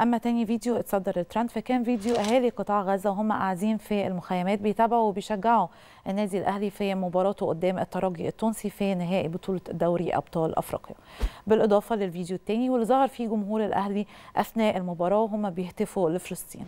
اما تاني فيديو اتصدر الترند فكان فيديو اهالي قطاع غزه وهم قاعدين في المخيمات بيتابعوا وبيشجعوا النادي الاهلي في مباراته قدام الترجي التونسي في نهائي بطوله دوري ابطال افريقيا بالاضافه للفيديو التاني واللي ظهر فيه جمهور الاهلي اثناء المباراه وهم بيهتفوا لفلسطين